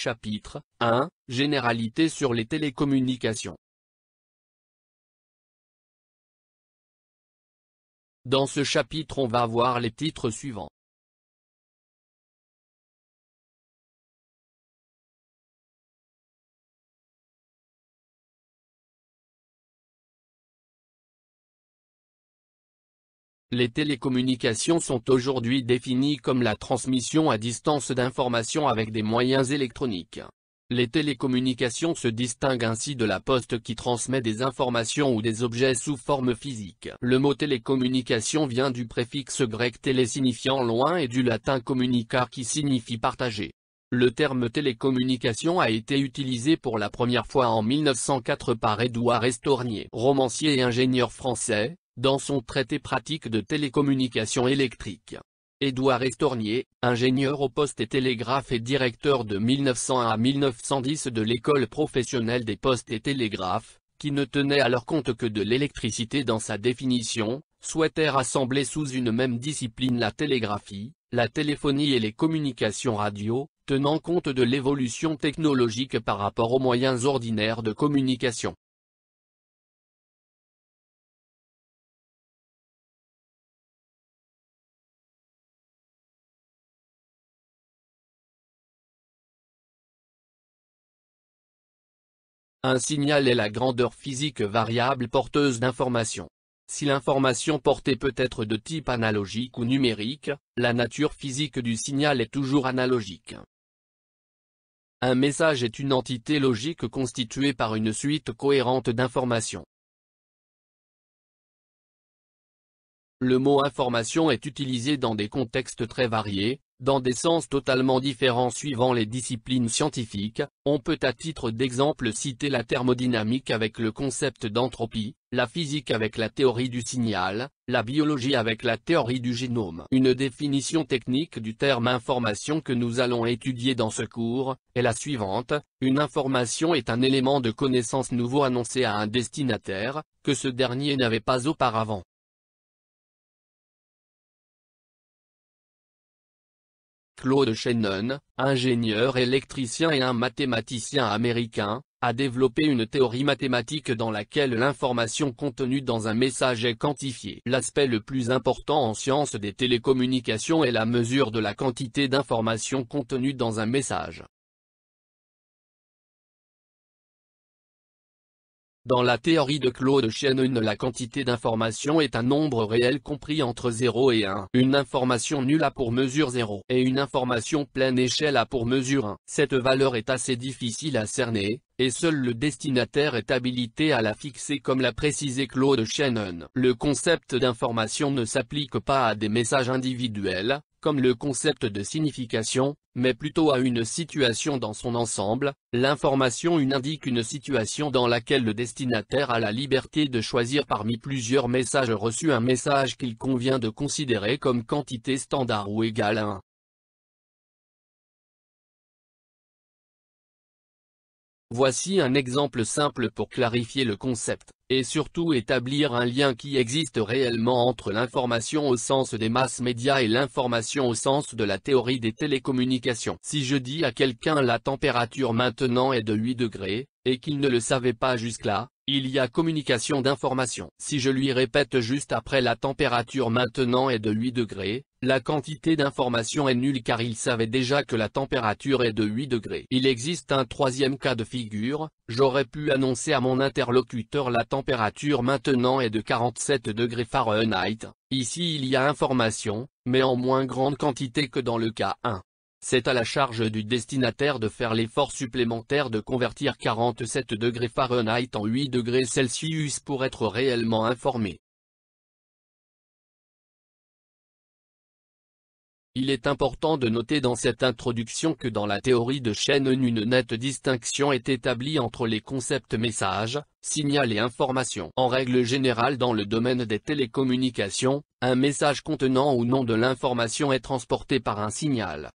Chapitre 1 Généralité sur les télécommunications Dans ce chapitre on va voir les titres suivants. Les télécommunications sont aujourd'hui définies comme la transmission à distance d'informations avec des moyens électroniques. Les télécommunications se distinguent ainsi de la poste qui transmet des informations ou des objets sous forme physique. Le mot télécommunication vient du préfixe grec télé signifiant loin et du latin communicar qui signifie partager. Le terme télécommunication a été utilisé pour la première fois en 1904 par Édouard Estornier, romancier et ingénieur français, dans son traité pratique de télécommunication électrique. Édouard Estornier, ingénieur au poste et télégraphe et directeur de 1901 à 1910 de l'école professionnelle des postes et télégraphes, qui ne tenait alors compte que de l'électricité dans sa définition, souhaitait rassembler sous une même discipline la télégraphie, la téléphonie et les communications radio, tenant compte de l'évolution technologique par rapport aux moyens ordinaires de communication. Un signal est la grandeur physique variable porteuse d'informations. Si l'information portée peut être de type analogique ou numérique, la nature physique du signal est toujours analogique. Un message est une entité logique constituée par une suite cohérente d'informations. Le mot information est utilisé dans des contextes très variés, dans des sens totalement différents suivant les disciplines scientifiques, on peut à titre d'exemple citer la thermodynamique avec le concept d'entropie, la physique avec la théorie du signal, la biologie avec la théorie du génome. Une définition technique du terme information que nous allons étudier dans ce cours, est la suivante, une information est un élément de connaissance nouveau annoncé à un destinataire, que ce dernier n'avait pas auparavant. Claude Shannon, ingénieur électricien et un mathématicien américain, a développé une théorie mathématique dans laquelle l'information contenue dans un message est quantifiée. L'aspect le plus important en sciences des télécommunications est la mesure de la quantité d'information contenue dans un message. Dans la théorie de Claude Shannon la quantité d'information est un nombre réel compris entre 0 et 1. Une information nulle a pour mesure 0 et une information pleine échelle a pour mesure 1. Cette valeur est assez difficile à cerner, et seul le destinataire est habilité à la fixer comme l'a précisé Claude Shannon. Le concept d'information ne s'applique pas à des messages individuels, comme le concept de signification, mais plutôt à une situation dans son ensemble, l'information une indique une situation dans laquelle le destinataire a la liberté de choisir parmi plusieurs messages reçus un message qu'il convient de considérer comme quantité standard ou égale à 1. Voici un exemple simple pour clarifier le concept et surtout établir un lien qui existe réellement entre l'information au sens des masses médias et l'information au sens de la théorie des télécommunications. Si je dis à quelqu'un la température maintenant est de 8 degrés, et qu'il ne le savait pas jusque-là, il y a communication d'information. Si je lui répète juste après la température maintenant est de 8 degrés, la quantité d'information est nulle car il savait déjà que la température est de 8 degrés. Il existe un troisième cas de figure, j'aurais pu annoncer à mon interlocuteur la température température maintenant est de 47 degrés Fahrenheit, ici il y a information, mais en moins grande quantité que dans le cas 1. C'est à la charge du destinataire de faire l'effort supplémentaire de convertir 47 degrés Fahrenheit en 8 degrés Celsius pour être réellement informé. Il est important de noter dans cette introduction que dans la théorie de chaîne une nette distinction est établie entre les concepts message, signal et information. En règle générale dans le domaine des télécommunications, un message contenant ou non de l'information est transporté par un signal.